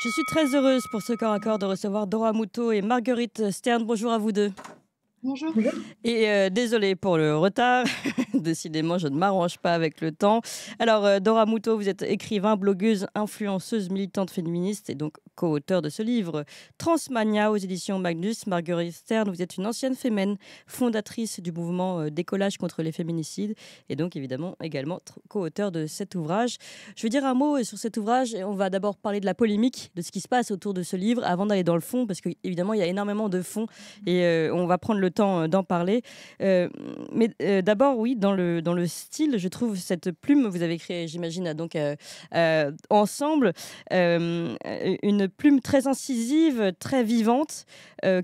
Je suis très heureuse pour ce corps à corps de recevoir Dora Moutot et Marguerite Stern. Bonjour à vous deux. Bonjour. Et désolé euh, désolée pour le retard. Décidément, je ne m'arrange pas avec le temps. Alors, euh, Dora Mouto, vous êtes écrivain, blogueuse, influenceuse, militante féministe et donc co-auteur de ce livre Transmania aux éditions Magnus. Marguerite Stern, vous êtes une ancienne féminine fondatrice du mouvement euh, Décollage contre les féminicides et donc évidemment également co-auteur de cet ouvrage. Je vais dire un mot euh, sur cet ouvrage et on va d'abord parler de la polémique, de ce qui se passe autour de ce livre avant d'aller dans le fond parce qu'évidemment il y a énormément de fonds et on va prendre le temps d'en parler. mais d'abord, oui, dans le, dans le style, je trouve cette plume, vous avez créé, j'imagine, donc euh, euh, ensemble, euh, une plume très incisive, très vivante,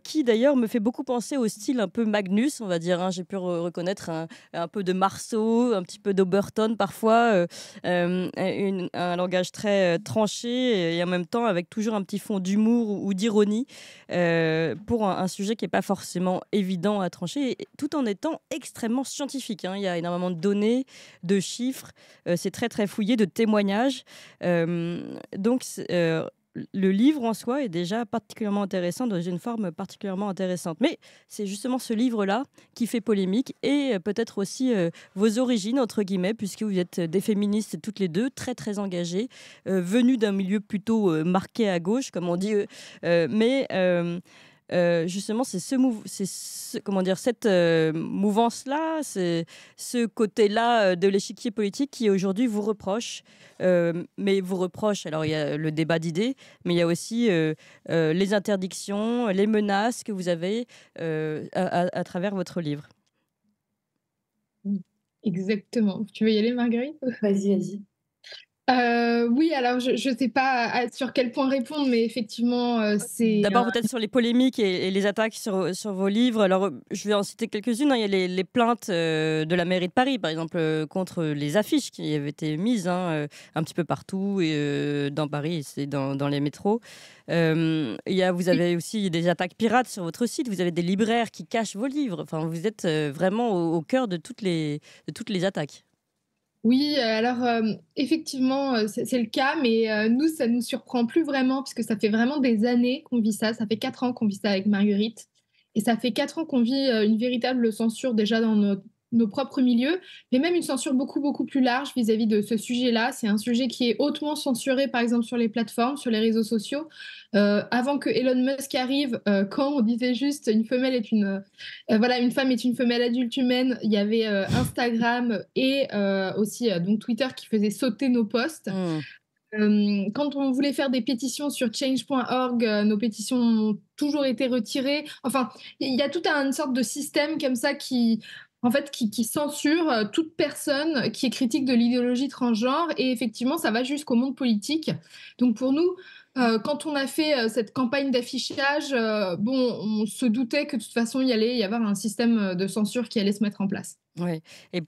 qui d'ailleurs me fait beaucoup penser au style un peu Magnus, on va dire. Hein. J'ai pu reconnaître un, un, peu de Marceau, un petit peu d'Oberton parfois, un langage très tranché et en même temps avec toujours un petit fond d'humour ou, d'ironie pour un, sujet qui n'est pas forcément évident à trancher, tout en étant extrêmement scientifique. Hein. Il y a énormément de données, de chiffres, euh, c'est très très fouillé, de témoignages. Euh, donc euh, le livre en soi est déjà particulièrement intéressant, dans une forme particulièrement intéressante. Mais c'est justement ce livre-là qui fait polémique et peut-être aussi vos origines, entre guillemets, puisque vous êtes des féministes toutes les deux, très très engagées, venues d'un milieu plutôt marqué à gauche, comme on dit, mais euh, justement, c'est ce, c'est comment dire, cette euh, mouvance-là, c'est ce côté-là euh, de l'échiquier politique qui aujourd'hui vous reproche, mais vous reproche. Alors il y a le débat d'idées, mais il y a aussi les interdictions, les menaces que vous avez à, à, travers votre livre. Exactement. Tu veux y aller, Marguerite Vas-y, vas-y. Euh, oui, alors je ne sais pas sur quel point répondre, mais effectivement, euh, c'est. Euh, D'abord, peut-être sur les polémiques et, les attaques sur, vos livres. Alors, je vais en citer quelques-unes. Hein. Il y a les, plaintes de la mairie de Paris, par exemple, contre les affiches qui avaient été mises hein, un petit peu partout et, dans Paris et dans, les métros. il y a, vous avez aussi des attaques pirates sur votre site. Vous avez des libraires qui cachent vos livres. Enfin, vous êtes vraiment au, cœur de toutes les, de toutes les attaques. Oui, euh, alors euh, effectivement, euh, c'est le cas, mais nous, ça ne nous surprend plus vraiment, puisque ça fait vraiment des années qu'on vit ça. Ça fait quatre ans qu'on vit ça avec Marguerite. Et ça fait quatre ans qu'on vit une véritable censure déjà dans notre nos propres milieux, mais même une censure beaucoup, beaucoup plus large vis-à-vis de ce sujet-là. C'est un sujet qui est hautement censuré, par exemple, sur les plateformes, sur les réseaux sociaux. Euh, avant que Elon Musk arrive, euh, quand on disait juste une femelle est une, euh, voilà, une femme est une femelle adulte humaine, il y avait Instagram et aussi donc Twitter qui faisait sauter nos posts. Mmh. quand on voulait faire des pétitions sur change.org, nos pétitions ont toujours été retirées. Enfin, il y a toute une sorte de système comme ça qui, en fait, qui, censure euh, toute personne qui est critique de l'idéologie transgenre. Et effectivement, ça va jusqu'au monde politique. Donc pour nous, euh, quand on a fait euh, cette campagne d'affichage, bon, on se doutait que de toute façon, il y allait y avoir un système de censure qui allait se mettre en place. Oui, et,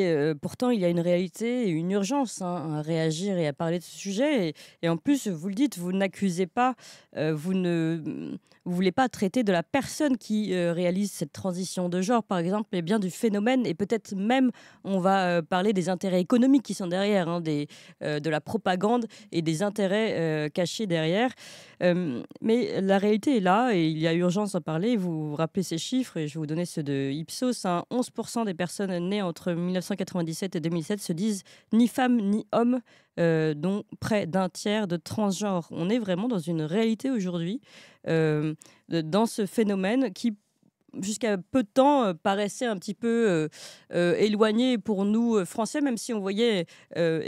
et, euh, pourtant, il y a une réalité et une urgence hein, à réagir et à parler de ce sujet. Et, en plus, vous le dites, vous n'accusez pas, euh, vous ne mm, vous voulez pas traiter de la personne qui euh, réalise cette transition de genre, par exemple, mais bien du phénomène. Et peut-être même, on va parler des intérêts économiques qui sont derrière, hein, des, de la propagande et des intérêts cachés derrière. mais la réalité est là et il y a urgence à parler. Vous, vous rappelez ces chiffres et je vais vous donner ceux de Ipsos. hein. 11% des personnes nées entre 1997 et 2007 se disent ni femmes ni hommes, euh, dont près d'un tiers de transgenres. On est vraiment dans une réalité aujourd'hui, euh, dans ce phénomène qui jusqu'à peu de temps, euh, paraissait un petit peu euh, euh, éloigné pour nous Français, même si on voyait hum,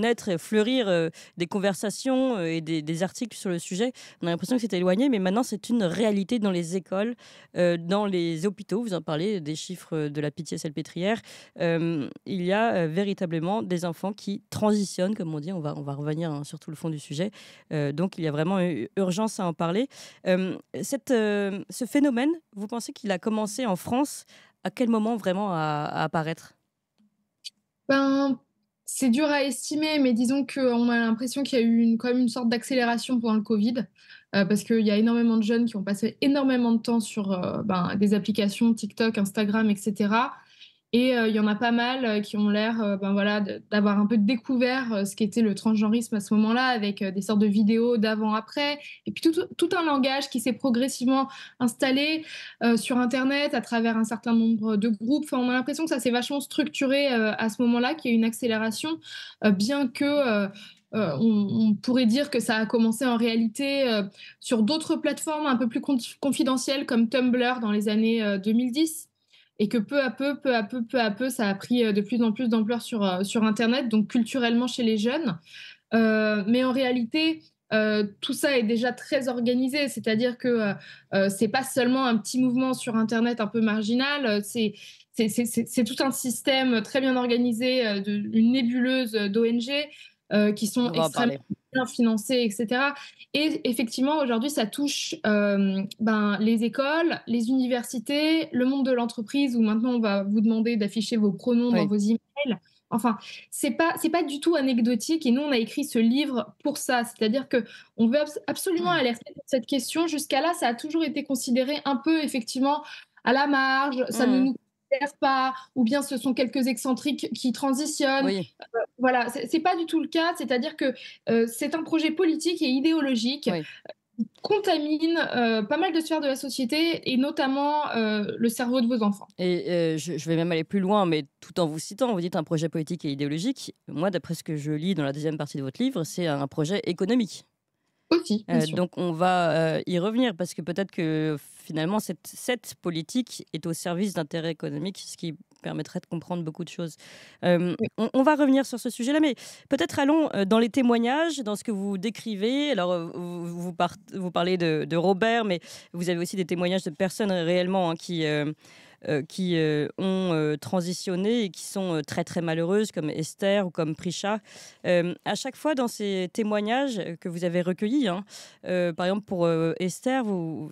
naître et fleurir des conversations et des, articles sur le sujet. On a l'impression que c'était éloigné, mais maintenant c'est une réalité dans les écoles, dans les hôpitaux. Vous en parlez des chiffres de la pitié salpêtrière. il y a véritablement des enfants qui transitionnent, comme on dit. On va, on va revenir hein, sur tout le fond du sujet. donc il y a vraiment urgence à en parler. Cette, ce phénomène, vous pensez qu'il a commencé en France À quel moment vraiment à, apparaître ben, c'est dur à estimer, mais disons qu'on a l'impression qu'il y a eu une, quand même une sorte d'accélération pendant le Covid, euh, parce qu'il y a énormément de jeunes qui ont passé énormément de temps sur euh, ben, des applications TikTok, Instagram, etc. Et euh, il y en a pas mal euh, qui ont l'air euh, ben voilà, d'avoir un peu découvert ce qu'était le transgenrisme à ce moment-là, avec des sortes de vidéos d'avant-après, et puis tout, un langage qui s'est progressivement installé sur Internet à travers un certain nombre de groupes. Enfin, on a l'impression que ça s'est vachement structuré à ce moment-là, qu'il y a une accélération, bien que... on, pourrait dire que ça a commencé en réalité sur d'autres plateformes un peu plus confidentielles comme Tumblr dans les années 2010 et que peu à peu, peu à peu, peu à peu, ça a pris euh, de plus en plus d'ampleur sur, euh, sur Internet, donc culturellement chez les jeunes. Euh, mais en réalité, tout ça est déjà très organisé, c'est-à-dire que ce n'est pas seulement un petit mouvement sur Internet un peu marginal, c'est c'est tout un système très bien organisé, une nébuleuse d'ONG qui sont extrêmement financés etc. Et effectivement, aujourd'hui, ça touche euh, ben, les écoles, les universités, le monde de l'entreprise, où maintenant on va vous demander d'afficher vos pronoms dans vos emails. Enfin, c'est pas pas du tout anecdotique. Et nous, on a écrit ce livre pour ça, c'est-à-dire que on veut absolument mmh. alerter sur cette question. Jusqu'à là, ça a toujours été considéré un peu effectivement à la marge. Ça ne mmh. nous pas, ou bien ce sont quelques excentriques qui transitionnent. Euh, voilà, c'est pas du tout le cas. C'est-à-dire que euh, c'est un projet politique et idéologique. Euh, qui contamine pas mal de sphères de la société et notamment le cerveau de vos enfants. Et je, vais même aller plus loin, mais tout en vous citant, vous dites un projet politique et idéologique. Moi, d'après ce que je lis dans la deuxième partie de votre livre, c'est un projet économique. Euh, donc on va euh, y revenir parce que peut-être que finalement cette, cette, politique est au service d'intérêts économiques, ce qui permettrait de comprendre beaucoup de choses. Euh, on, va revenir sur ce sujet-là, mais peut-être allons dans les témoignages, dans ce que vous décrivez. Alors vous, vous, parlez de, Robert, mais vous avez aussi des témoignages de personnes réellement hein, qui euh, qui euh, ont euh, transitionné et qui sont très très malheureuses, comme Esther ou comme Prisha. à chaque fois, dans ces témoignages que vous avez recueillis, hein, par exemple pour Esther,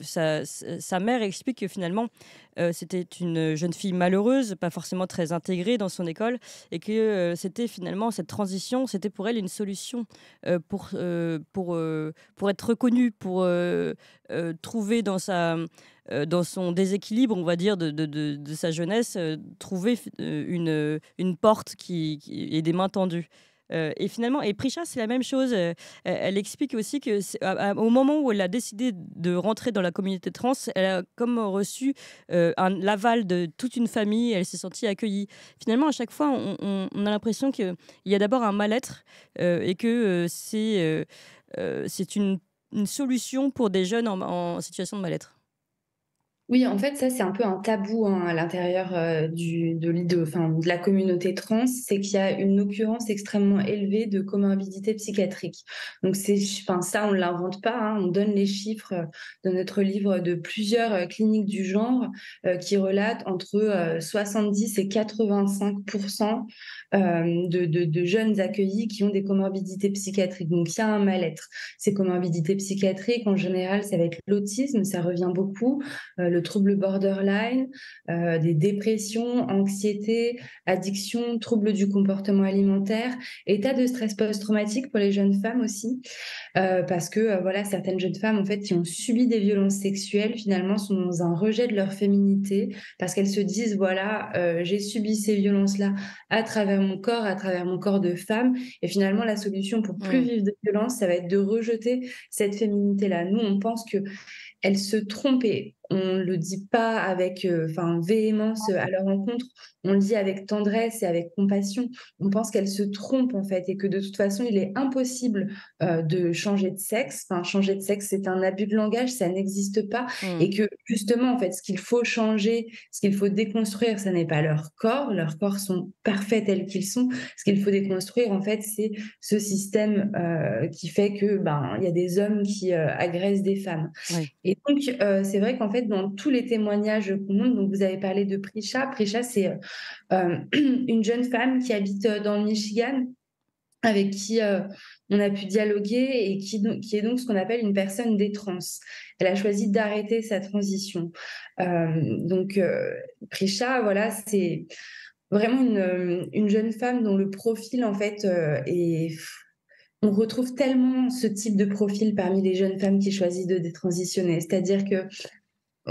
sa, sa, mère explique que finalement, euh, c'était une jeune fille malheureuse, pas forcément très intégrée dans son école, et que euh, c'était finalement cette transition, c'était pour elle une solution euh, pour, être reconnue, pour trouver dans son déséquilibre, on va dire, de, sa jeunesse, trouver une, porte et des mains tendues. Euh, et finalement, et Prisha, c'est la même chose. Euh, elle explique aussi que au moment où elle a décidé de rentrer dans la communauté trans, elle a comme reçu euh, l'aval de toute une famille. Elle s'est sentie accueillie. Finalement, à chaque fois, on, a l'impression qu'il y a d'abord un mal-être et que c'est c'est une, solution pour des jeunes en, en situation de mal-être. Oui, en fait, ça, c'est un peu un tabou hein, à l'intérieur euh, de, de la communauté trans, c'est qu'il y a une occurrence extrêmement élevée de comorbidité psychiatrique. Donc, ça, on ne l'invente pas, hein. on donne les chiffres euh, de notre livre de plusieurs euh, cliniques du genre qui relatent entre 70 et 85 de, jeunes accueillis qui ont des comorbidités psychiatriques. Donc, il y a un mal-être. Ces comorbidités psychiatriques, en général, ça va être l'autisme, ça revient beaucoup le trouble borderline, euh, des dépressions, anxiété, addiction, troubles du comportement alimentaire, état de stress post-traumatique pour les jeunes femmes aussi, euh, parce que euh, voilà certaines jeunes femmes en fait qui ont subi des violences sexuelles finalement sont dans un rejet de leur féminité parce qu'elles se disent voilà j'ai subi ces violences là à travers mon corps, à travers mon corps de femme et finalement la solution pour plus vivre de violence ça va être de rejeter cette féminité là. Nous on pense que elle se trompait on ne le dit pas avec euh, enfin véhémence euh, à leur encontre, on le dit avec tendresse et avec compassion. On pense qu'elles se trompent en fait et que de toute façon il est impossible euh, de changer de sexe. changer de sexe c'est un abus de langage, ça n'existe pas mmh. et que justement en fait ce qu'il faut changer, ce qu'il faut déconstruire, ce n'est pas leur corps, leurs corps sont parfaits tels qu'ils sont. Ce qu'il faut déconstruire en fait c'est ce système qui fait que ben il y a des hommes qui agressent des femmes. Et donc c'est vrai qu'en fait, dans tous les témoignages qu'on montre, donc vous avez parlé de Prisha. Prisha, c'est euh, une jeune femme qui habite euh, dans le Michigan, avec qui euh, on a pu dialoguer et qui, qui est donc ce qu'on appelle une personne des trans. Elle a choisi d'arrêter sa transition. donc, Prisha, voilà, c'est vraiment une, une, jeune femme dont le profil, en fait, est on retrouve tellement ce type de profil parmi les jeunes femmes qui choisissent de détransitionner. C'est-à-dire que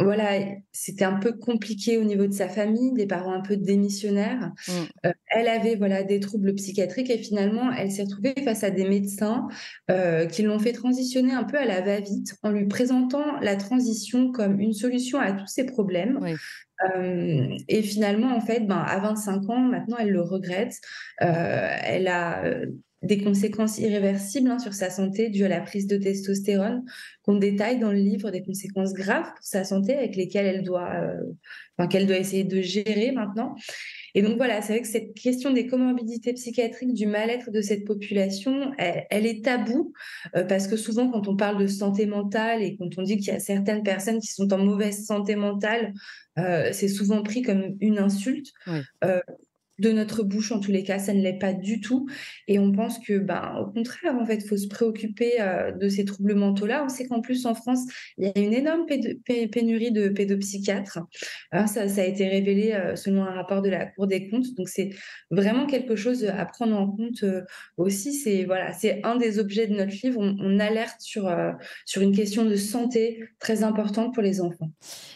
voilà, c'était un peu compliqué au niveau de sa famille, des parents un peu démissionnaires. Mm. Euh, elle avait voilà des troubles psychiatriques et finalement, elle s'est retrouvée face à des médecins euh, qui l'ont fait transitionner un peu à la va-vite en lui présentant la transition comme une solution à tous ses problèmes. Euh, et finalement, en fait, ben, à 25 ans, maintenant, elle le regrette. elle a des conséquences irréversibles hein, sur sa santé dues à la prise de testostérone, qu'on détaille dans le livre des conséquences graves pour sa santé avec lesquelles elle doit, euh, enfin, qu'elle doit essayer de gérer maintenant. Et donc voilà, c'est vrai que cette question des comorbidités psychiatriques, du mal-être de cette population, elle, est taboue euh, parce que souvent quand on parle de santé mentale et quand on dit qu'il y a certaines personnes qui sont en mauvaise santé mentale, euh, c'est souvent pris comme une insulte de notre bouche en tous les cas, ça ne l'est pas du tout. Et on pense que, ben, au contraire, en fait, faut se préoccuper euh, de ces troubles mentaux-là. On sait qu'en plus en France, il y a une énorme pénurie de pédopsychiatres. Hein, ça, a été révélé euh, selon un rapport de la Cour des comptes. Donc c'est vraiment quelque chose à prendre en compte euh, aussi. C'est voilà, c'est un des objets de notre livre. On, on alerte sur sur une question de santé très importante pour les enfants.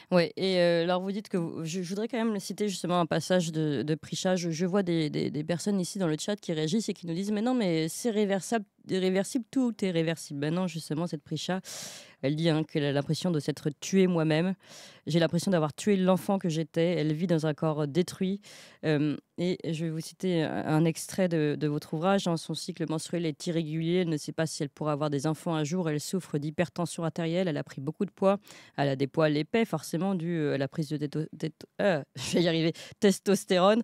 Oui, et alors vous dites que je, voudrais quand même citer justement un passage de, de Je vois des, personnes ici dans le chat qui réagissent et qui nous disent Mais non, mais c'est réversible, tout est réversible. Ben non, justement, cette Prisha... Elle dit hein, qu'elle a l'impression de s'être tuée moi-même. J'ai l'impression d'avoir tué l'enfant que j'étais. Elle vit dans un corps euh, détruit. Euh, et je vais vous citer un extrait de, votre ouvrage. Dans son cycle menstruel est irrégulier. Elle ne sait pas si elle pourra avoir des enfants un jour. Elle souffre d'hypertension artérielle. Elle a pris beaucoup de poids. Elle a des poils épais, forcément, dû euh, à la prise de testostérone,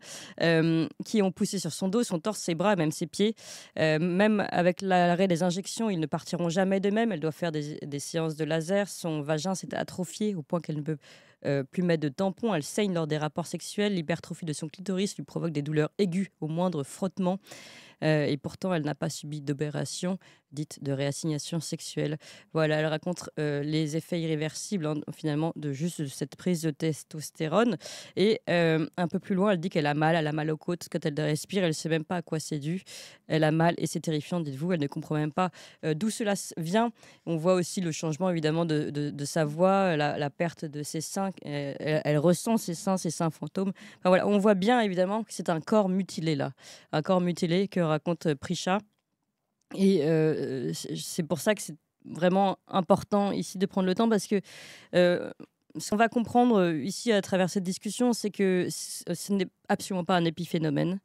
qui ont poussé sur son dos, son torse, ses bras, même ses pieds. même avec l'arrêt des injections, ils ne partiront jamais d'eux-mêmes. Elle doit faire des séances de laser, son vagin s'est atrophié au point qu'elle ne peut euh, plus plumette de tampon, elle saigne lors des rapports sexuels, l'hypertrophie de son clitoris lui provoque des douleurs aiguës au moindre frottement. Euh, et pourtant, elle n'a pas subi d'opération dite de réassignation sexuelle. Voilà, elle raconte euh, les effets irréversibles hein, finalement de juste cette prise de testostérone. Et un peu plus loin, elle dit qu'elle a mal, elle a mal aux côtes quand elle respire, elle ne sait même pas à quoi c'est dû. Elle a mal et c'est terrifiant, dites-vous, elle ne comprend même pas d'où cela vient. On voit aussi le changement évidemment de, sa voix, la, perte de ses seins euh, elle, ressent ses seins, ses seins fantômes. voilà, on voit bien évidemment que c'est un corps mutilé là, un corps mutilé que raconte euh, Prisha. Et euh, c'est pour ça que c'est vraiment important ici de prendre le temps parce que ce qu'on va comprendre ici à travers cette discussion, c'est que ce n'est absolument pas un épiphénomène.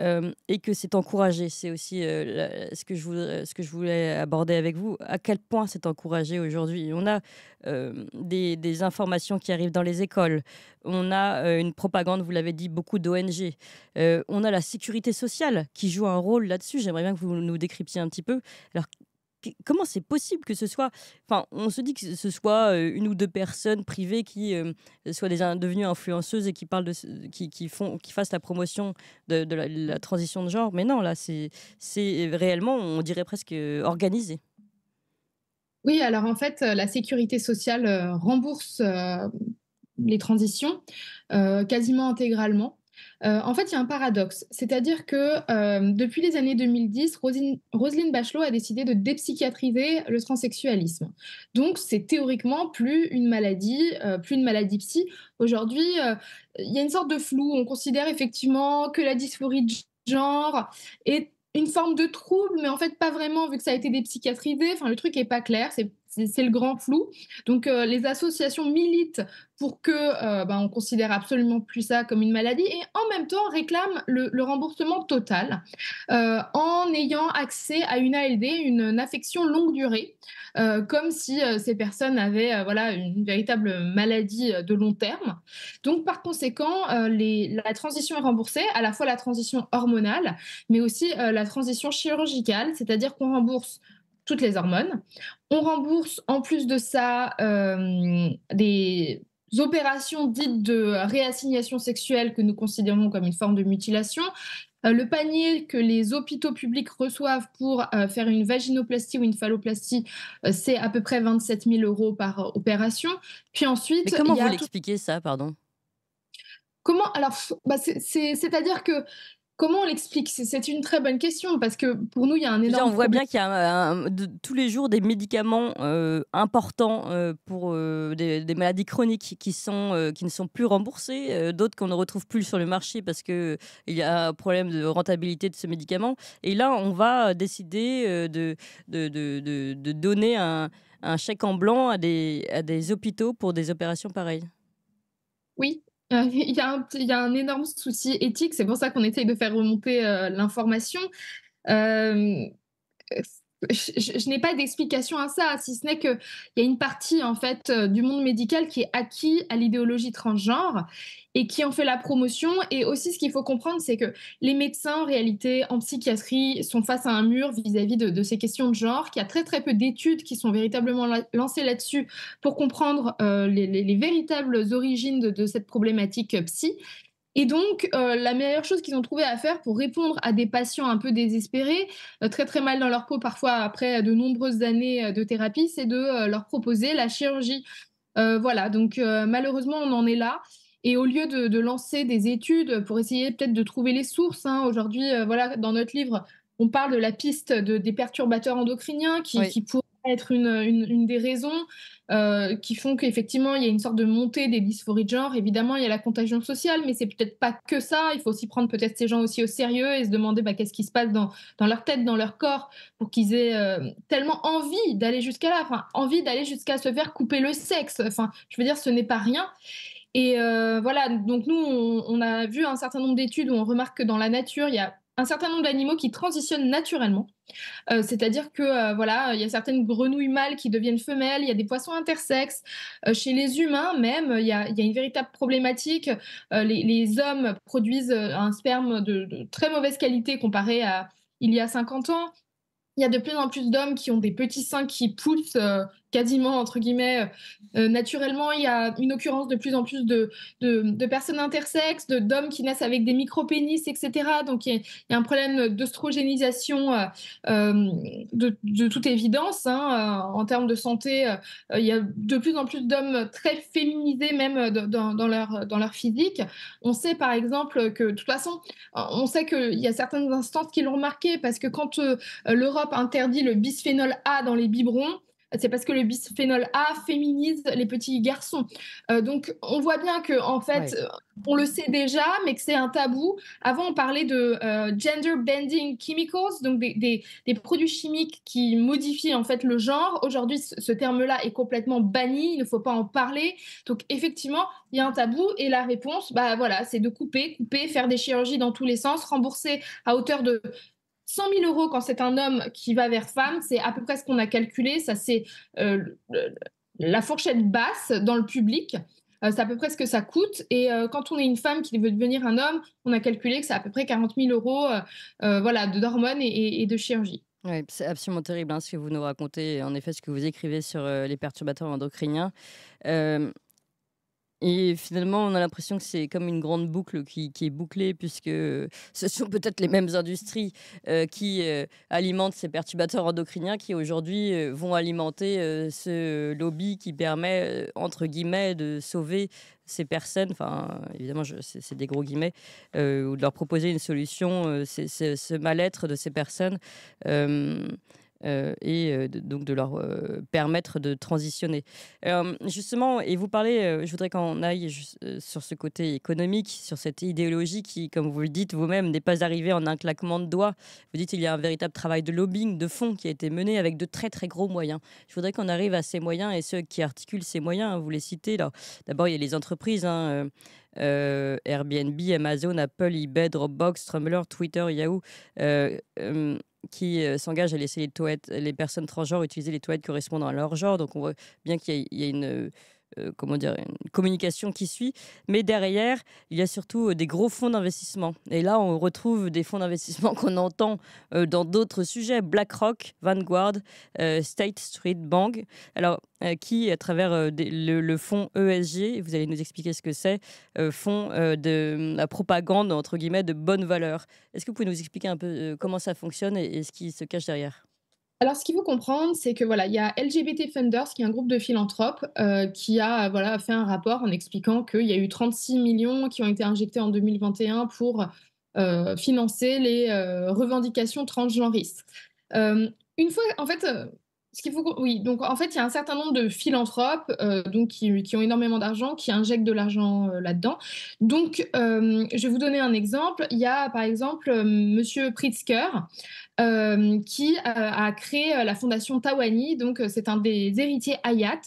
Euh, et que c'est encouragé. C'est aussi euh, ce, que je voulais, ce que je voulais aborder avec vous, à quel point c'est encouragé aujourd'hui. On a euh, des, des, informations qui arrivent dans les écoles, on a une propagande, vous l'avez dit, beaucoup d'ONG, on a la sécurité sociale qui joue un rôle là-dessus. J'aimerais bien que vous nous décryptiez un petit peu. Alors, comment c'est possible que ce soit. Enfin, on se dit que ce soit une ou deux personnes privées qui soient déjà devenues influenceuses et qui, parlent de, qui, qui font, fassent la promotion de, la, transition de genre. Mais non, là, c'est réellement, on dirait presque organisé. Oui, alors en fait, la sécurité sociale rembourse les transitions quasiment intégralement. Euh, en fait, il y a un paradoxe, c'est-à-dire que euh, depuis les années 2010, Rosine, Roselyne Bachelot a décidé de dépsychiatriser le transsexualisme. Donc, c'est théoriquement plus une maladie, euh, plus une maladie psy. Aujourd'hui, il y a une sorte de flou. On considère effectivement que la dysphorie de genre est une forme de trouble, mais en fait pas vraiment vu que ça a été dépsychiatrisé. Enfin, le truc n'est pas clair. C'est c'est le grand flou. Donc, euh, les associations militent pour que euh, ben, on considère absolument plus ça comme une maladie et en même temps réclament le, remboursement total euh, en ayant accès à une ALD, une, une affection longue durée, comme si ces personnes avaient voilà une véritable maladie de long terme. Donc, par conséquent, la transition est remboursée, à la fois la transition hormonale, mais aussi la transition chirurgicale, c'est-à-dire qu'on rembourse toutes les hormones. On rembourse en plus de ça euh, des opérations dites de réassignation sexuelle que nous considérons comme une forme de mutilation. Euh, le panier que les hôpitaux publics reçoivent pour euh, faire une vaginoplastie ou une phalloplastie, c'est à peu près 27 000 euros par opération. Puis ensuite. Mais comment vous l'expliquez, ça, pardon Comment Alors, bah, c'est-à-dire que Comment on l'explique C'est une très bonne question parce que pour nous, il y a un énorme. on voit bien qu'il y a tous les jours des médicaments euh, importants euh, pour euh, des, maladies chroniques qui, ne sont plus remboursés, d'autres qu'on ne retrouve plus sur le marché parce qu'il y a un problème de rentabilité de ce médicament. Et là, on va décider de, donner un, chèque en blanc à des, à des hôpitaux pour des opérations pareilles. Oui, euh, il y, a un, énorme souci éthique, c'est pour ça qu'on essaye de faire remonter euh, l'information. Euh, je, n'ai pas d'explication à ça, si ce n'est qu'il y a une partie en fait euh, du monde médical qui est acquis à l'idéologie transgenre et qui en fait la promotion. Et aussi, ce qu'il faut comprendre, c'est que les médecins, en réalité, en psychiatrie, sont face à un mur vis-à-vis de, ces questions de genre, qu'il y a très très peu d'études qui sont véritablement lancées là-dessus pour comprendre euh, les, véritables origines de, de cette problématique euh, psy. Et donc, euh, la meilleure chose qu'ils ont trouvé à faire pour répondre à des patients un peu désespérés, euh, très très mal dans leur peau parfois après de nombreuses années euh, de thérapie, c'est de leur proposer la chirurgie. voilà, donc malheureusement, on en est là. Et au lieu de, lancer des études pour essayer peut-être de trouver les sources, hein, aujourd'hui, voilà, dans notre livre, on parle de la piste des perturbateurs endocriniens qui, pourrait être une des raisons. Euh, qui font qu'effectivement, il y a une sorte de montée des dysphories de genre. Évidemment, il y a la contagion sociale, mais c'est peut-être pas que ça. Il faut aussi prendre peut-être ces gens aussi au sérieux et se demander bah, qu'est-ce qui se passe dans, leur tête, dans leur corps, pour qu'ils aient euh, tellement envie d'aller jusqu'à là, enfin, envie d'aller jusqu'à se faire couper le sexe. Enfin, je veux dire, ce n'est pas rien. Et euh, voilà, donc nous, on, a vu un certain nombre d'études où on remarque que dans la nature, il y a un certain nombre d'animaux qui transitionnent naturellement. Euh, c'est-à-dire que euh, voilà, il y a certaines grenouilles mâles qui deviennent femelles, il y a des poissons intersexes. chez les humains même, il y a, une véritable problématique. Les, hommes produisent un sperme de, très mauvaise qualité comparé à il y a 50 ans. Il y a de plus en plus d'hommes qui ont des petits seins qui poussent, quasiment, entre guillemets, euh, euh, naturellement, il y a une occurrence de plus en plus de, de, personnes intersexes, d'hommes qui naissent avec des micro-pénis, etc. Donc, il y, a un problème d'ostrogénisation euh, de, toute évidence. Hein, en termes de santé, il y a de plus en plus d'hommes très féminisés, même dans, leur, dans leur physique. On sait, par exemple, que, de toute façon, on sait qu'il y a certaines instances qui l'ont remarqué, parce que quand l'Europe interdit le bisphénol A dans les biberons, c'est parce que le bisphénol A féminise les petits garçons. Euh, donc on voit bien que en fait, euh, on le sait déjà, mais que c'est un tabou. Avant, on parlait de euh, gender bending chemicals, donc des, des, produits chimiques qui modifient en fait le genre. Aujourd'hui, ce terme-là est complètement banni. Il ne faut pas en parler. Donc effectivement, il y a un tabou et la réponse, bah voilà, c'est de couper, couper, faire des chirurgies dans tous les sens, rembourser à hauteur de 100 000 euros quand c'est un homme qui va vers femme, c'est à peu près ce qu'on a calculé. Ça, c'est euh, la fourchette basse dans le public. Euh, c'est à peu près ce que ça coûte. Et euh, quand on est une femme qui veut devenir un homme, on a calculé que c'est à peu près 40 000 euros voilà, d'hormones et, et de chirurgie. Oui, c'est absolument terrible hein, ce que vous nous racontez, en effet, ce que vous écrivez sur les perturbateurs endocriniens. Et finalement, on a l'impression que c'est comme une grande boucle qui, est bouclée, puisque ce sont peut-être les mêmes industries euh, qui euh, alimentent ces perturbateurs endocriniens qui aujourd'hui euh, vont alimenter ce lobby qui permet, entre guillemets, de sauver ces personnes, enfin évidemment c'est des gros guillemets, ou de leur proposer une solution, ce mal-être de ces personnes euh, et euh, donc de leur euh, permettre de transitionner. Hum, justement, et vous parlez, je voudrais qu'on aille sur ce côté économique, sur cette idéologie qui, comme vous le dites vous-même, n'est pas arrivée en un claquement de doigts. Vous dites qu'il y a un véritable travail de lobbying, de fond qui a été mené avec de très très gros moyens. Je voudrais qu'on arrive à ces moyens et ceux qui articulent ces moyens, hein, vous les citez. D'abord, il y a les entreprises. Hein, Airbnb, Amazon, Apple, eBay, Dropbox, Tumblr Twitter, Yahoo. Hum, qui euh, s'engage à laisser les, toilettes, les personnes transgenres utiliser les toilettes correspondant à leur genre. Donc on voit bien qu'il y, a une euh, euh, comment dire, une communication qui suit. Mais derrière, il y a surtout euh, des gros fonds d'investissement. Et là, on retrouve des fonds d'investissement qu'on entend euh, dans d'autres sujets BlackRock, Vanguard, State Street Bank. Alors, qui, à travers le, fonds ESG, vous allez nous expliquer ce que c'est, font de la propagande, entre guillemets, de bonne valeur. Est-ce que vous pouvez nous expliquer un peu comment ça fonctionne et ce qui se cache derrière alors, ce qu'il faut comprendre, c'est que voilà, il y a LGBT Funders, qui est un groupe de philanthropes, euh, qui a voilà fait un rapport en expliquant qu'il y a eu 36 millions qui ont été injectés en 2021 pour euh, financer les euh, revendications transgenristes. une fois, en fait. ce qu'il faut, oui, donc en fait, il y a un certain nombre de philanthropes donc qui, qui, ont énormément d'argent, qui injectent de l'argent là-dedans. Donc, je vais vous donner un exemple. Il y a par exemple Monsieur Pritzker, euh, qui euh, a créé euh, la fondation Tawani. Donc, c'est un des héritiers Hayat.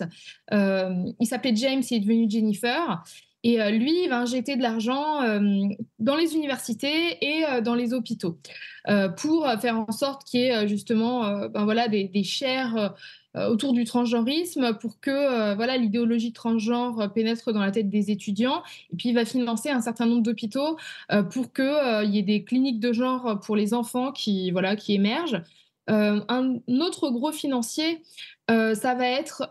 il s'appelait James, il est devenu Jennifer. Et lui, il va injecter de l'argent dans les universités et dans les hôpitaux pour faire en sorte qu'il y ait justement ben voilà, des, des chaires euh, autour du transgenrisme pour que euh, voilà l'idéologie transgenre pénètre dans la tête des étudiants. Et puis, il va financer un certain nombre d'hôpitaux euh, pour qu'il y ait des cliniques de genre pour les enfants qui, voilà, qui émergent. un autre gros financier, ça va être...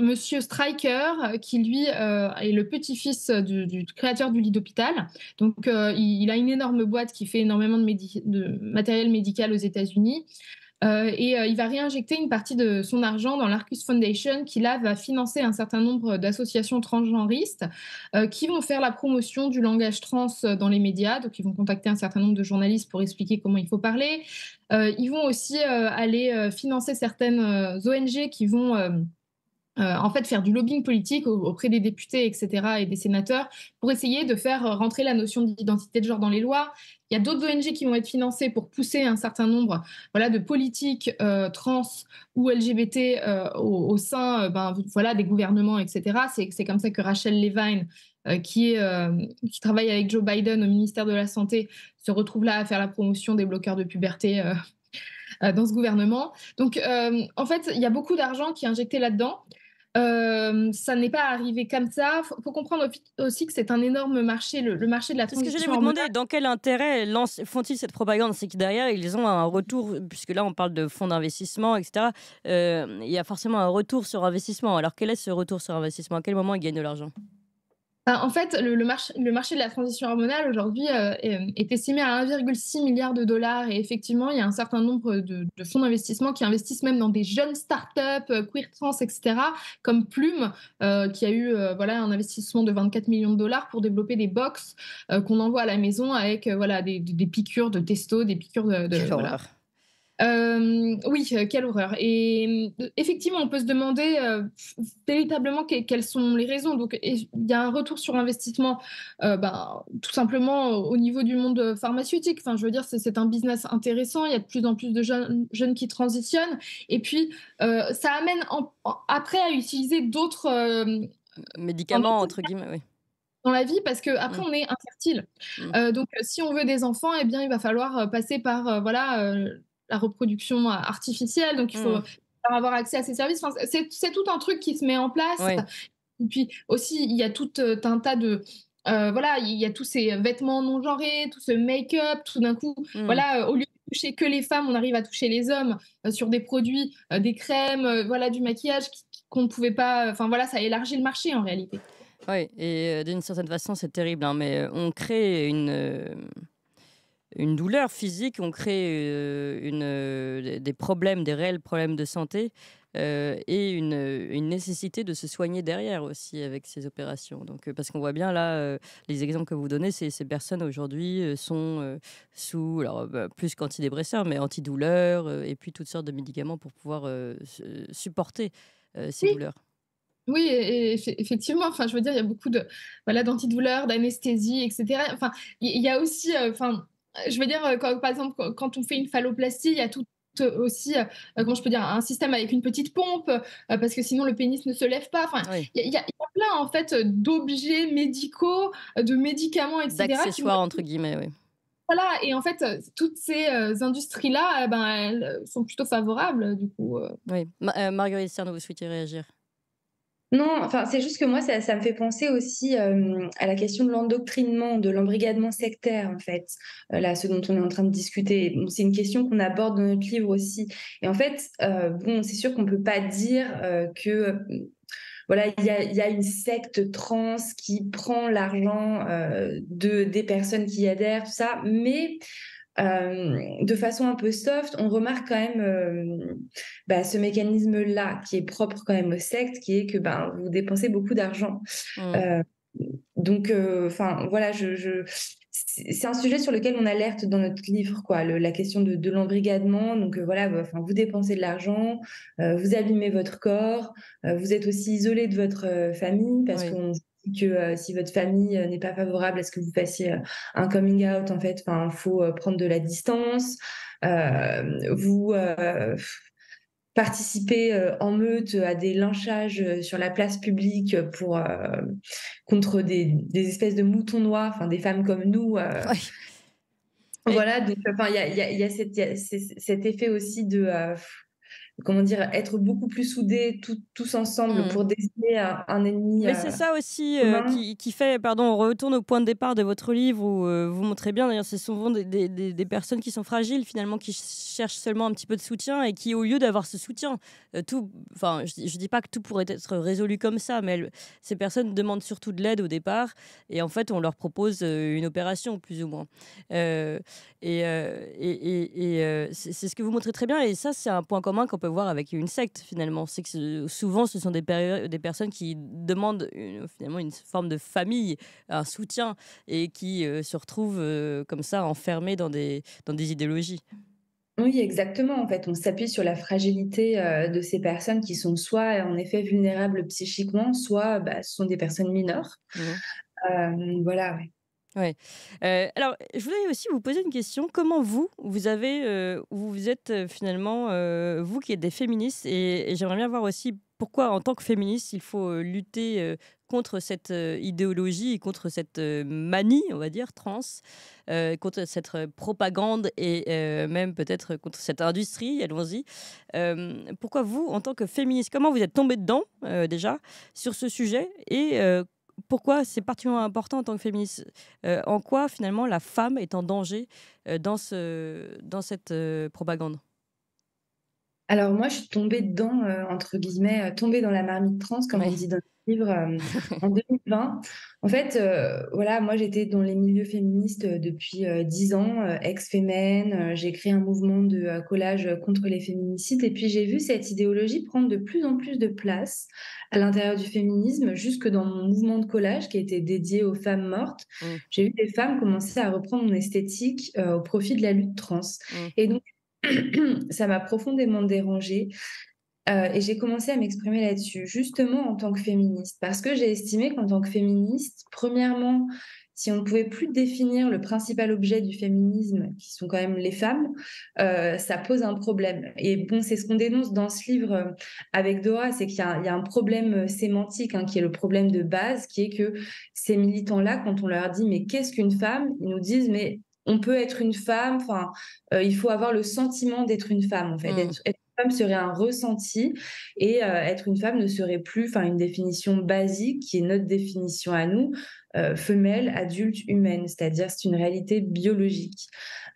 Monsieur Stryker, qui lui est le petit-fils du, créateur du lit d'hôpital. Donc, il, a une énorme boîte qui fait énormément de, de matériel médical aux États-Unis. Euh, et euh, il va réinjecter une partie de son argent dans l'Arcus Foundation qui là va financer un certain nombre d'associations transgenristes euh, qui vont faire la promotion du langage trans dans les médias. Donc ils vont contacter un certain nombre de journalistes pour expliquer comment il faut parler. ils vont aussi aller financer certaines ONG qui vont euh, en fait faire du lobbying politique auprès des députés, etc., et des sénateurs, pour essayer de faire rentrer la notion d'identité de genre dans les lois. Il y a d'autres ONG qui vont être financées pour pousser un certain nombre voilà, de politiques euh, trans ou LGBT euh, au, sein ben, voilà, des gouvernements, etc. C'est comme ça que Rachel Levine, qui, qui travaille avec Joe Biden au ministère de la Santé, se retrouve là à faire la promotion des bloqueurs de puberté dans ce gouvernement. Donc, en fait, il y a beaucoup d'argent qui est injecté là-dedans. Euh, ça n'est pas arrivé comme ça. Il faut, comprendre aussi que c'est un énorme marché, le, marché de la transition. ce que j'allais vous demander. Dans quel intérêt font-ils cette propagande C'est que derrière, ils ont un retour, puisque là, on parle de fonds d'investissement, etc. Euh, il y a forcément un retour sur investissement. Alors, quel est ce retour sur investissement À quel moment ils gagnent de l'argent en fait, le, marché, de la transition hormonale aujourd'hui euh, est, estimé à 1,6 milliard de dollars et effectivement, il y a un certain nombre de, fonds d'investissement qui investissent même dans des jeunes startups, euh, queer trans, etc., comme Plume, euh, qui a eu voilà, un investissement de 24 millions de dollars pour développer des box qu'on envoie à la maison avec voilà, des, piqûres de testo, des piqûres de... de euh, oui, euh, quelle horreur. Et euh, effectivement, on peut se demander véritablement quelles sont les raisons. Donc, il y a un retour sur investissement, ben, tout simplement au niveau du monde pharmaceutique. Enfin, je veux dire, c'est un business intéressant. Il y a de plus en plus de jeunes, qui transitionnent. Et puis, ça amène après à utiliser d'autres médicaments entre guillemets. Oui dans la vie parce que après mmh. on est infertile. Mmh. donc si on veut des enfants, eh bien il va falloir passer par voilà la reproduction artificielle, donc il faut hmm. avoir accès à ces services. c'est tout un truc qui se met en place. Et puis aussi, il y a tout euh, un tas de, euh, voilà, il y a tous ces vêtements non genrés, tout ce make-up, tout d'un coup, hmm. voilà, euh, au lieu de toucher que les femmes, on arrive à toucher les hommes sur des produits, des crèmes, voilà, du maquillage qu'on ne pouvait pas. Enfin voilà, ça a élargi le marché en réalité. Oui, et d'une certaine façon, c'est terrible, hein, mais on crée une une douleur physique, on crée euh, une, euh, des problèmes, des réels problèmes de santé euh, et une, nécessité de se soigner derrière aussi avec ces opérations. Donc, parce qu'on voit bien là, les exemples que vous donnez, ces, ces personnes aujourd'hui sont sous, alors, bah, plus qu'antidépresseurs, mais antidouleurs et puis toutes sortes de médicaments pour pouvoir supporter ces douleurs. Oui, et effectivement. Enfin, je veux dire, il y a beaucoup de voilà d'antidouleurs, d'anesthésie, etc. Enfin, il y a aussi, enfin, je veux dire, par exemple, quand on fait une phalloplastie, il y a tout aussi, euh, comment je peux dire, un système avec une petite pompe, euh, parce que sinon le pénis ne se lève pas. Enfin, il y, a plein en fait d'objets médicaux, de médicaments, etc. D'accessoires entre guillemets, oui. Voilà, et en fait, toutes ces euh, industries-là, eh ben, elles sont plutôt favorables, du coup. Oui, Marguerite Cern, vous souhaitez réagir non, enfin, c'est juste que moi, ça, me fait penser aussi euh, à la question de l'endoctrinement, de l'embrigadement sectaire, en fait. Euh, là, ce dont on est en train de discuter, c'est une question qu'on aborde dans notre livre aussi. Et en fait, euh, bon, c'est sûr qu'on ne peut pas dire que voilà, il y, a, une secte trans qui prend l'argent de des personnes qui y adhèrent, tout ça. Mais euh, de façon un peu soft, on remarque quand même euh, bah, ce mécanisme-là qui est propre quand même aux sectes, qui est que ben, vous dépensez beaucoup d'argent. Mm. Euh, donc, enfin, voilà, c'est un sujet sur lequel on alerte dans notre livre, quoi, la question de, de l'embrigadement. Donc voilà, enfin, vous dépensez de l'argent, vous abîmez votre corps, vous êtes aussi isolé de votre famille parce qu'on que euh, si votre famille euh, n'est pas favorable à ce que vous fassiez euh, un coming out, en fait, il faut prendre de la distance. vous participer en meute à des lynchages sur la place publique pour, contre des, espèces de moutons noirs, enfin des femmes comme nous. Voilà, Enfin, il y a cet effet aussi de comment dire, être beaucoup plus soudés tous ensemble mmh. pour désigner un, ennemi. Mais c'est euh, ça aussi euh, qui, fait, pardon, on retourne au point de départ de votre livre où euh, vous montrez bien, d'ailleurs, c'est souvent des, des, personnes qui sont fragiles finalement, qui cherchent seulement un petit peu de soutien et qui, au lieu d'avoir ce soutien, tout, enfin, je, ne dis pas que tout pourrait être résolu comme ça, mais ces personnes demandent surtout de l'aide au départ et en fait, on leur propose une opération plus ou moins. et, et, et c'est ce que vous montrez très bien et ça, c'est un point commun qu'on peut voir avec une secte finalement. C'est que souvent ce sont des, des personnes qui demandent une, finalement une forme de famille, un soutien, et qui euh, se retrouvent euh, comme ça enfermées dans des, dans des idéologies. Oui, exactement. En fait, on s'appuie sur la fragilité euh, de ces personnes qui sont soit en effet vulnérables psychiquement, soit bah, ce sont des personnes mineures. Mmh. voilà, ouais. Oui. Euh, alors, je voulais aussi vous poser une question. Comment vous, vous avez, euh, vous êtes euh, finalement, vous qui êtes des féministes, et, j'aimerais bien voir aussi pourquoi, en tant que féministe, il faut lutter contre cette idéologie, contre cette manie, on va dire, trans, contre cette propagande et même peut-être contre cette industrie, allons-y. pourquoi vous, en tant que féministe, comment vous êtes tombée dedans déjà sur ce sujet et pourquoi c'est particulièrement important en tant que féministe euh, En quoi finalement la femme est en danger euh, dans, cette euh, propagande alors moi, je suis tombée dedans, euh, entre guillemets, euh, tombée dans la marmite trans, comme elle on dit dans le livre, euh, en 2020. En fait, voilà, moi j'étais dans les milieux féministes depuis dix ans, ex-fémen, j'ai créé un mouvement de collage contre les féminicides, et puis j'ai vu cette idéologie prendre de plus en plus de place à l'intérieur du féminisme, jusque dans mon mouvement de collage qui était dédié aux femmes mortes. Mmh. J'ai vu des femmes commencer à reprendre mon esthétique au profit de la lutte trans. Mmh. Et donc ça m'a profondément dérangée. Euh, et j'ai commencé à m'exprimer là-dessus, justement en tant que féministe, parce que j'ai estimé qu'en tant que féministe, premièrement, si on ne pouvait plus définir le principal objet du féminisme, qui sont quand même les femmes, euh, ça pose un problème. Et bon, c'est ce qu'on dénonce dans ce livre euh, avec Dora, c'est qu'il y, a un problème sémantique, hein, qui est le problème de base, qui est que ces militants-là, quand on leur dit mais qu'est-ce qu'une femme, ils nous disent mais on peut être une femme, enfin, euh, il faut avoir le sentiment d'être une femme, en fait. Mm. Être, une femme serait un ressenti et euh, être une femme ne serait plus, enfin, une définition basique qui est notre définition à nous. Euh, femelle, adulte, humaine, c'est-à-dire c'est une réalité biologique.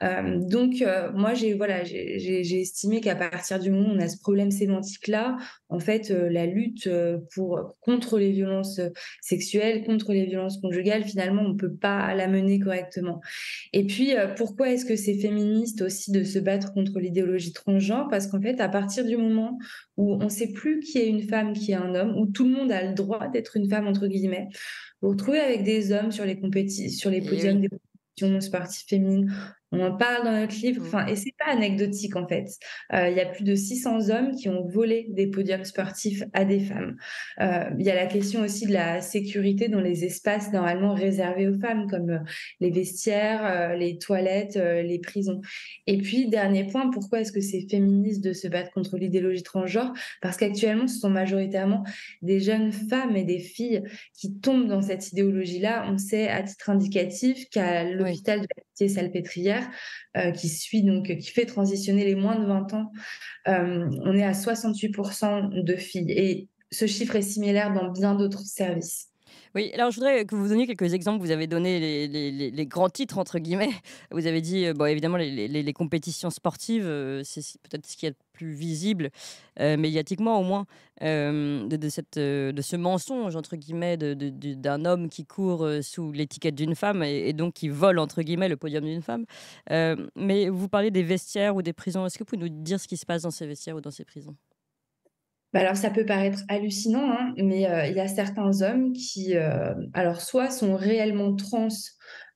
Euh, donc euh, moi j'ai voilà j'ai estimé qu'à partir du moment où on a ce problème sémantique là, en fait euh, la lutte pour contre les violences sexuelles, contre les violences conjugales, finalement on peut pas la mener correctement. Et puis pourquoi est-ce que c'est féministe aussi de se battre contre l'idéologie transgenre Parce qu'en fait à partir du moment où on sait plus qui est une femme, qui est un homme, où tout le monde a le droit d'être une femme entre guillemets, vous retrouvez avec des hommes sur les, compétitions, sur les eh podiums des compétitions sportives féminines on en parle dans notre livre, mmh. enfin, et c'est pas anecdotique en fait. Euh, il y a plus de 600 hommes qui ont volé des podiums sportifs à des femmes. Euh, il y a la question aussi de la sécurité dans les espaces normalement réservés aux femmes, comme euh, les vestiaires, les toilettes, les prisons. Et puis, dernier point, pourquoi est-ce que c'est féministe de se battre contre l'idéologie transgenre Parce qu'actuellement, ce sont majoritairement des jeunes femmes et des filles qui tombent dans cette idéologie-là. On sait à titre indicatif qu'à l'hôpital de c'est Salpêtrière, euh, qui suit donc, qui fait transitionner les moins de 20 ans, euh, on est à 68% de filles. Et ce chiffre est similaire dans bien d'autres services. Oui, alors je voudrais que vous donniez quelques exemples. Vous avez donné les, grands titres, entre guillemets. Vous avez dit, euh, bon, évidemment, les, compétitions sportives, euh, c'est peut-être ce qui est le plus visible euh, médiatiquement, au moins, de, cette, de ce mensonge, entre guillemets, d'un homme qui court sous l'étiquette d'une femme et, donc qui vole, entre guillemets, le podium d'une femme. mais vous parlez des vestiaires ou des prisons. Est-ce que vous pouvez nous dire ce qui se passe dans ces vestiaires ou dans ces prisons bah, alors ça peut paraître hallucinant, hein, mais euh, il y a certains hommes qui, euh, alors soit sont réellement trans,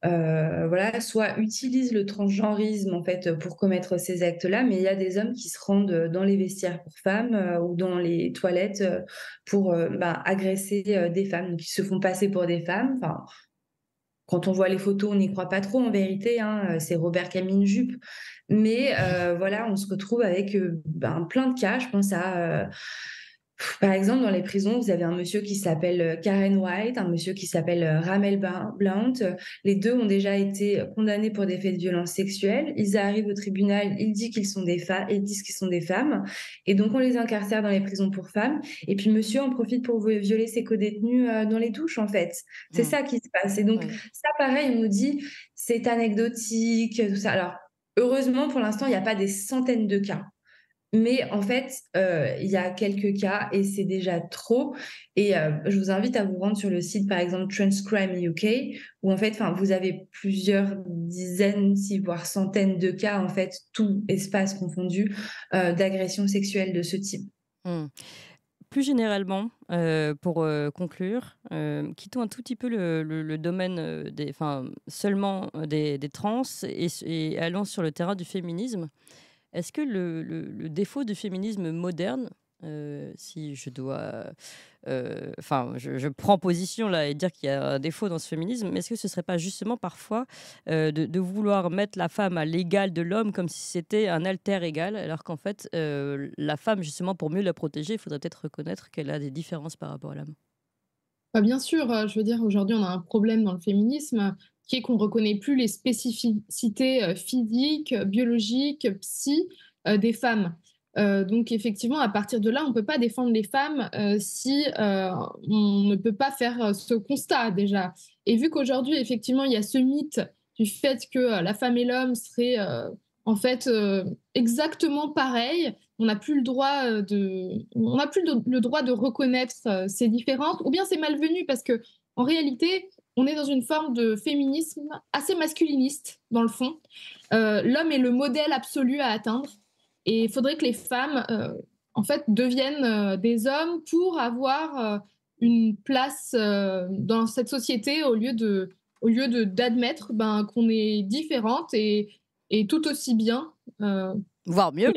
euh, voilà, soit utilisent le transgenrisme en fait pour commettre ces actes-là, mais il y a des hommes qui se rendent dans les vestiaires pour femmes ou dans les toilettes pour bah, agresser des femmes, qui se font passer pour des femmes. Quand on voit les photos, on n'y croit pas trop en vérité. Hein, euh, c'est Robert Camille Jupe. Mais euh, voilà, on se retrouve avec euh, ben, plein de cas. Je pense à par exemple, dans les prisons, vous avez un monsieur qui s'appelle euh, Karen White, un monsieur qui s'appelle euh, Ramel Blount. Les deux ont déjà été condamnés pour des faits de violence sexuelle. Ils arrivent au tribunal, ils disent qu'ils sont des femmes, ils disent qu'ils sont des femmes, et donc on les incarcère dans les prisons pour femmes. Et puis monsieur en profite pour violer ses co-détenus euh, dans les douches, en fait. C'est mm. ça qui se passe. Et donc ça, pareil, on nous dit c'est anecdotique, tout ça. Alors heureusement, pour l'instant, il n'y a pas des centaines de cas. Mais en fait, euh, il y a quelques cas et c'est déjà trop. Et euh, je vous invite à vous rendre sur le site, par exemple, Transcrime UK, où en fait, vous avez plusieurs dizaines, si voire centaines de cas, en fait, tout espace confondu, euh, d'agressions sexuelles de ce type. Mmh. Plus généralement, euh, pour conclure, quittons un tout petit peu le, domaine des, seulement des, trans et allons sur le terrain du féminisme. Est-ce que le, défaut du féminisme moderne, euh, si je dois. Euh, enfin, je, prends position là et dire qu'il y a un défaut dans ce féminisme, mais est-ce que ce serait pas justement parfois euh, de, vouloir mettre la femme à l'égal de l'homme comme si c'était un alter égal, alors qu'en fait, la femme, justement, pour mieux la protéger, il faudrait peut-être reconnaître qu'elle a des différences par rapport à l'homme bah bien sûr, je veux dire, aujourd'hui, on a un problème dans le féminisme qui qu'on ne reconnaît plus les spécificités euh, physiques, biologiques, psy euh, des femmes. Euh, donc effectivement, à partir de là, on ne peut pas défendre les femmes si on ne peut pas faire ce constat déjà. Et vu qu'aujourd'hui, effectivement, il y a ce mythe du fait que la femme et l'homme seraient en fait exactement pareils, on n'a plus le droit de, on plus le droit de reconnaître ces différences, ou bien c'est malvenu parce que en réalité, on est dans une forme de féminisme assez masculiniste, dans le fond. Euh, l'homme est le modèle absolu à atteindre. Et il faudrait que les femmes, euh, en fait, deviennent euh, des hommes pour avoir une place dans cette société au lieu de d'admettre ben, qu'on est différente et, tout aussi bien. Voire mieux.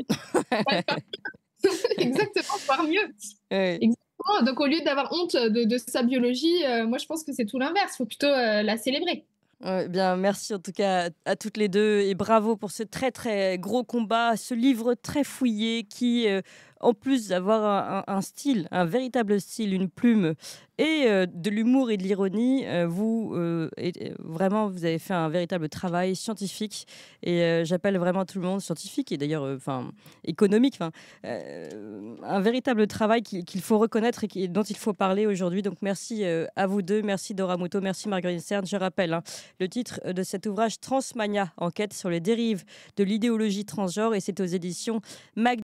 Exactement, voire mieux. Exactement. Oh, donc, au lieu d'avoir honte de, sa biologie, euh, moi, je pense que c'est tout l'inverse. Il faut plutôt euh, la célébrer. bien, merci en tout cas à toutes les deux et bravo pour ce très très gros combat, ce livre très fouillé qui euh, en plus d'avoir un, style, un véritable style, une plume et euh, de l'humour et de l'ironie, euh, vous euh, vraiment vous avez fait un véritable travail scientifique et j'appelle vraiment tout le monde scientifique et d'ailleurs enfin économique, un véritable travail qu'il faut reconnaître et, dont il faut parler aujourd'hui. Donc merci à vous deux, merci Dora Muto, merci Marguerite Cern. Je rappelle hein, le titre de cet ouvrage Transmania, enquête sur les dérives de l'idéologie transgenre et c'est aux éditions Mag